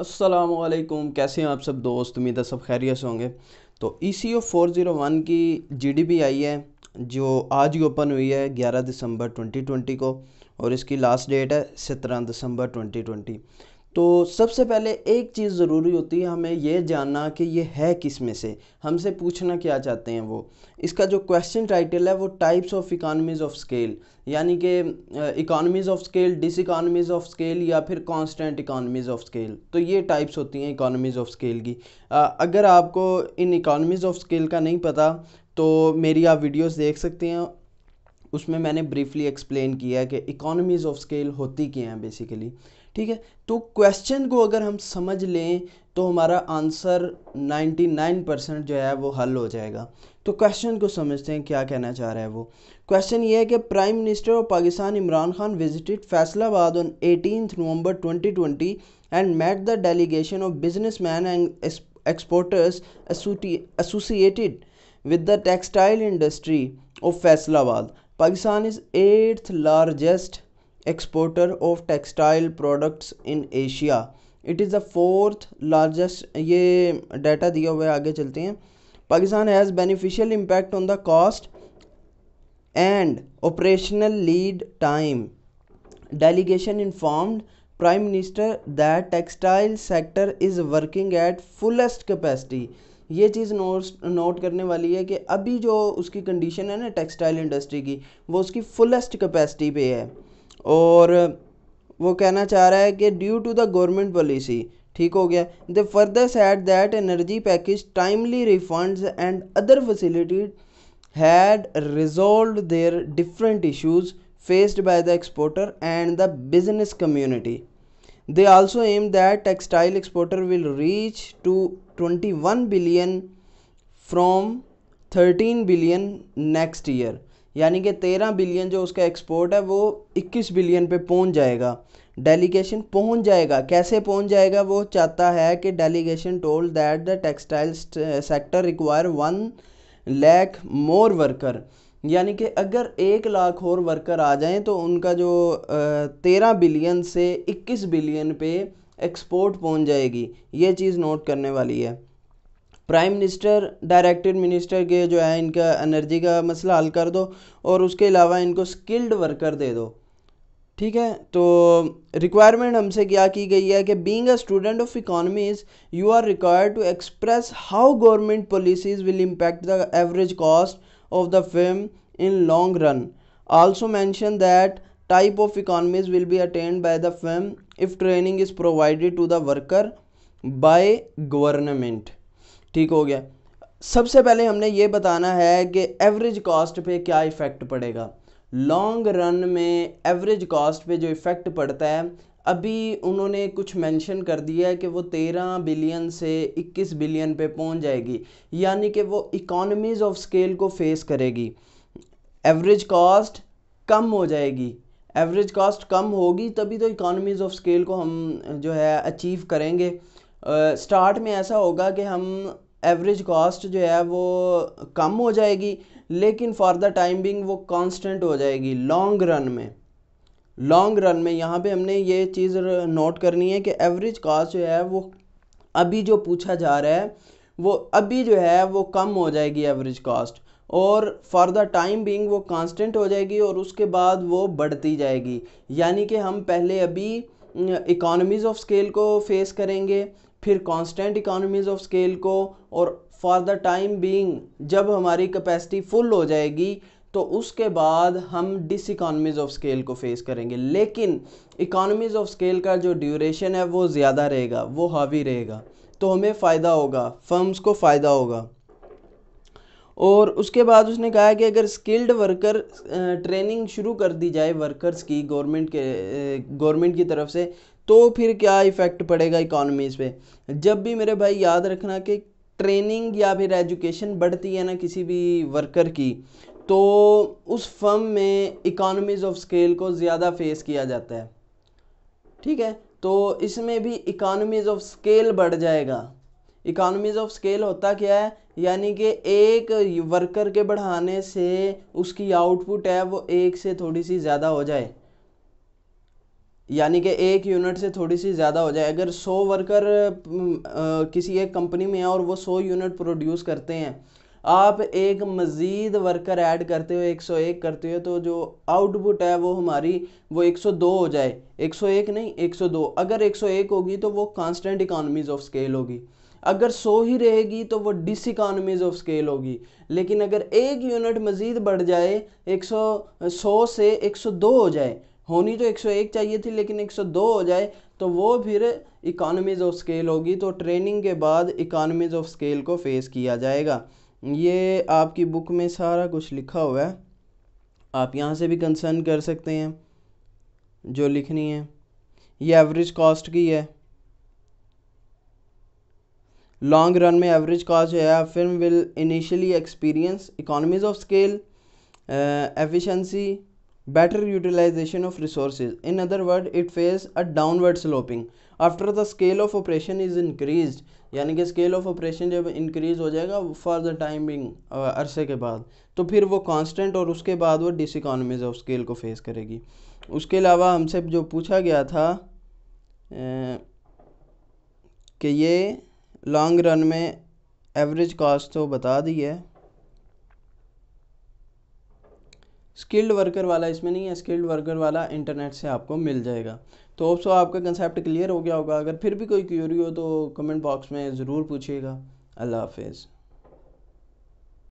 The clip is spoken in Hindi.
वालेकुम कैसे हैं आप सब दोस्त उम्मीद है सब खैरियत होंगे तो E C O four zero one की जी डी पी आई है जो आज ही ओपन हुई है ग्यारह दिसंबर ट्वेंटी ट्वेंटी को और इसकी लास्ट डेट है सत्रह दिसंबर ट्वेंटी ट्वेंटी तो सबसे पहले एक चीज़ ज़रूरी होती है हमें यह जानना कि ये है किस में से हमसे पूछना क्या चाहते हैं वो इसका जो क्वेश्चन टाइटल है वो types of economies of scale यानी कि economies of scale diseconomies of scale या फिर कांस्टेंट इकानमीज़ ऑफ स्केल तो ये टाइप्स होती हैं इकानमीज़ ऑफ स्केल की आ, अगर आपको इन इकानमीज़ ऑफ स्केल का नहीं पता तो मेरी आप वीडियोज़ देख सकते हैं उसमें मैंने ब्रीफली एक्सप्लेन किया है कि इकानमीज़ ऑफ स्केल होती क्या हैं बेसिकली ठीक है तो क्वेश्चन को अगर हम समझ लें तो हमारा आंसर 99 परसेंट जो है वो हल हो जाएगा तो क्वेश्चन को समझते हैं क्या कहना चाह रहा है वो क्वेश्चन ये है कि prime minister of Pakistan Imran Khan visited Faisalabad on eighteen November 2020 and met the delegation of business man and exporters associated with the textile industry of Faisalabad Pakistan is eighth largest exporter of textile products in Asia it is the fourth largest ये डाटा दिया हुआ है आगे चलते हैं Pakistan has beneficial impact on the cost and operational lead time delegation informed prime minister that textile sector is working at fullest capacity ये चीज़ नोट नोट करने वाली है कि अभी जो उसकी कंडीशन है ना टेक्सटाइल इंडस्ट्री की वो उसकी फुलेस्ट कैपेसिटी पे है और वो कहना चाह रहा है कि due to the government policy ठीक हो गया the further set that energy package timely refunds and other facility had resolve their different issues faced by the exporter and the business community they also aim that textile exporter will reach to twenty one billion from thirteen billion next year यानी कि तेरह बिलियन जो उसका एक्सपोर्ट है वो इक्कीस बिलियन पे पहुंच जाएगा डेलीगेशन पहुंच जाएगा कैसे पहुंच जाएगा वो चाहता है कि delegation told that the textile sector require one lakh more worker यानी कि अगर एक लाख और वर्कर आ जाएं तो उनका जो तेरह बिलियन से इक्कीस बिलियन पे एक्सपोर्ट पहुंच जाएगी ये चीज़ नोट करने वाली है प्राइम मिनिस्टर डायरेक्टेड मिनिस्टर के जो है इनका एनर्जी का मसला हल कर दो और उसके अलावा इनको स्किल्ड वर्कर दे दो ठीक है तो रिक्वायरमेंट हमसे क्या की गई है कि being a student of economies you are required to express how government policies will impact the average cost of the film in long run also mention that type of economies will be attend by the film if training is provided to the worker by government ठीक हो गया सबसे पहले हमने ये बताना है कि एवरेज कॉस्ट पे क्या इफ़ेक्ट पड़ेगा लॉन्ग रन में एवरेज कॉस्ट पे जो इफ़ेक्ट पड़ता है अभी उन्होंने कुछ मेंशन कर दिया है कि वो तेरह बिलियन से इक्कीस बिलियन पे पहुंच जाएगी यानी कि वो इकोनॉमीज़ ऑफ स्केल को फेस करेगी एवरेज कॉस्ट कम हो जाएगी एवरेज कॉस्ट कम होगी तभी तो इकोनॉमीज़ ऑफ स्केल को हम जो है अचीव करेंगे स्टार्ट uh, में ऐसा होगा कि हम एवरेज कॉस्ट जो है वो कम हो जाएगी लेकिन फॉर द टाइम बिंग वो कांस्टेंट हो जाएगी लॉन्ग रन में लॉन्ग रन में यहाँ पे हमने ये चीज़ नोट करनी है कि एवरेज कॉस्ट जो है वो अभी जो पूछा जा रहा है वो अभी जो है वो कम हो जाएगी एवरेज कॉस्ट और फॉर द टाइम बिंग वो कांस्टेंट हो जाएगी और उसके बाद वो बढ़ती जाएगी यानी कि हम पहले अभी इकोनॉमीज़ ऑफ स्केल को फेस करेंगे फिर कांस्टेंट इकोनॉमीज ऑफ स्केल को और फॉर द टाइम बीइंग जब हमारी कैपेसिटी फुल हो जाएगी तो उसके बाद हम डिस इकानमीज़ ऑफ स्केल को फेस करेंगे लेकिन इकानमीज़ ऑफ स्केल का जो ड्यूरेशन है वो ज़्यादा रहेगा वो हावी रहेगा तो हमें फ़ायदा होगा फर्म्स को फ़ायदा होगा और उसके बाद उसने कहा कि अगर स्किल्ड वर्कर ट्रेनिंग शुरू कर दी जाए वर्कर्स की गवर्नमेंट के गवर्नमेंट की तरफ से तो फिर क्या इफ़ेक्ट पड़ेगा इकोनॉमीज़ पे जब भी मेरे भाई याद रखना कि ट्रेनिंग या फिर एजुकेशन बढ़ती है ना किसी भी वर्कर की तो उस फर्म में इकोनॉमीज़ ऑफ स्केल को ज़्यादा फेस किया जाता है ठीक है तो इसमें भी इकोनॉमीज़ ऑफ स्केल बढ़ जाएगा इकोनॉमीज़ ऑफ स्केल होता क्या है यानी कि एक वर्कर के बढ़ाने से उसकी आउटपुट है वो एक से थोड़ी सी ज़्यादा हो जाए यानी कि एक यूनिट से थोड़ी सी ज़्यादा हो जाए अगर सौ वर्कर किसी एक कंपनी में है और वो सौ यूनिट प्रोड्यूस करते हैं आप एक मज़ीद वर्कर ऐड करते हो 101 करते हो तो जो आउटपुट है वो हमारी वो 102 हो जाए 101 नहीं 102 अगर 101 होगी तो वो कांस्टेंट इकानमीज़ ऑफ स्केल होगी अगर 100 ही रहेगी तो वो डिस इकानमीज ऑफ स्केल होगी लेकिन अगर एक यूनिट मज़ीद बढ़ जाए सौ सौ से दो हो जाए होनी तो 101 चाहिए थी लेकिन 102 हो जाए तो वो फिर इकानमीज ऑफ स्केल होगी तो ट्रेनिंग के बाद इकानमीज ऑफ स्केल को फेस किया जाएगा ये आपकी बुक में सारा कुछ लिखा हुआ है आप यहाँ से भी कंसर्न कर सकते हैं जो लिखनी है ये एवरेज कॉस्ट की है लॉन्ग रन में एवरेज कॉस्ट जो है film will initially experience economies of scale efficiency better utilization of resource in other word it face a downward sloping after the scale of operation is increase यानी कि स्केल ऑफ ऑपरेशन जब इंक्रीज हो जाएगा फॉर द टाइमिंग अरसे के बाद तो फिर वो कॉन्स्टेंट और उसके बाद वो डिस इकानमीज ऑफ स्केल को फेस करेगी उसके अलावा हमसे जो पूछा गया था कि ये लॉन्ग रन में एवरेज कॉस्ट तो बता दी है स्किल्ड वर्कर वाला इसमें नहीं है स्किल्ड वर्कर वाला इंटरनेट से आपको मिल जाएगा तो होप्सो आपका कंसेप्ट क्लियर हो गया होगा अगर फिर भी कोई क्यूरी हो तो कमेंट बॉक्स में ज़रूर पूछिएगा अल्लाह हाफिज़